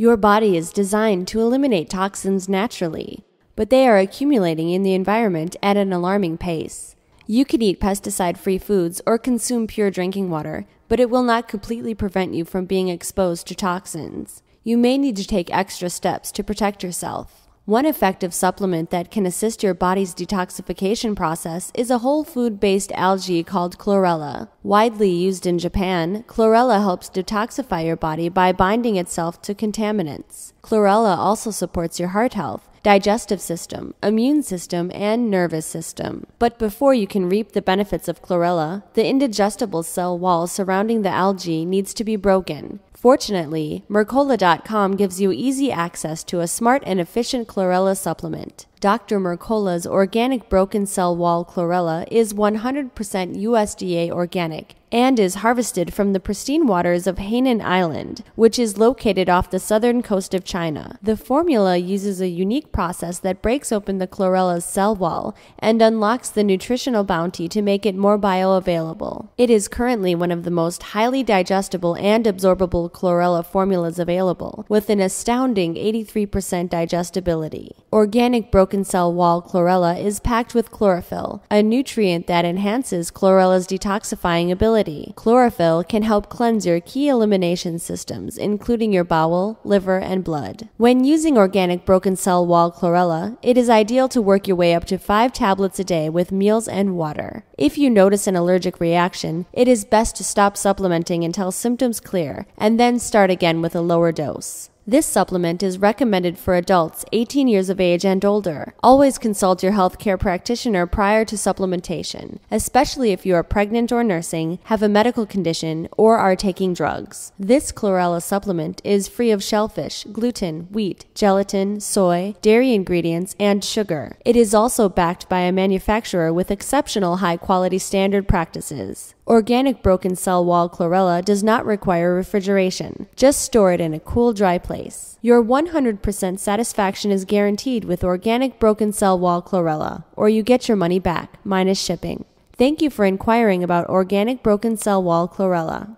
Your body is designed to eliminate toxins naturally, but they are accumulating in the environment at an alarming pace. You can eat pesticide free foods or consume pure drinking water, but it will not completely prevent you from being exposed to toxins. You may need to take extra steps to protect yourself. One effective supplement that can assist your body's detoxification process is a whole food based algae called chlorella. Widely used in Japan, chlorella helps detoxify your body by binding itself to contaminants. Chlorella also supports your heart health digestive system, immune system, and nervous system. But before you can reap the benefits of chlorella, the indigestible cell wall surrounding the algae needs to be broken. Fortunately, Mercola.com gives you easy access to a smart and efficient chlorella supplement. Dr. Mercola's organic broken cell wall chlorella is 100% USDA organic and is harvested from the pristine waters of Hainan Island, which is located off the southern coast of China. The formula uses a unique process that breaks open the chlorella's cell wall and unlocks the nutritional bounty to make it more bioavailable. It is currently one of the most highly digestible and absorbable chlorella formulas available, with an astounding 83% digestibility. Organic broken cell wall chlorella is packed with chlorophyll, a nutrient that enhances chlorella's detoxifying ability. Chlorophyll can help cleanse your key elimination systems, including your bowel, liver, and blood. When using organic broken cell wall chlorella, it is ideal to work your way up to 5 tablets a day with meals and water. If you notice an allergic reaction, it is best to stop supplementing until symptoms clear and then start again with a lower dose. This supplement is recommended for adults 18 years of age and older. Always consult your healthcare practitioner prior to supplementation, especially if you are pregnant or nursing, have a medical condition, or are taking drugs. This chlorella supplement is free of shellfish, gluten, wheat, gelatin, soy, dairy ingredients, and sugar. It is also backed by a manufacturer with exceptional high quality standard practices. Organic broken cell wall chlorella does not require refrigeration. Just store it in a cool, dry place. Your 100% satisfaction is guaranteed with organic broken cell wall chlorella, or you get your money back, minus shipping. Thank you for inquiring about organic broken cell wall chlorella.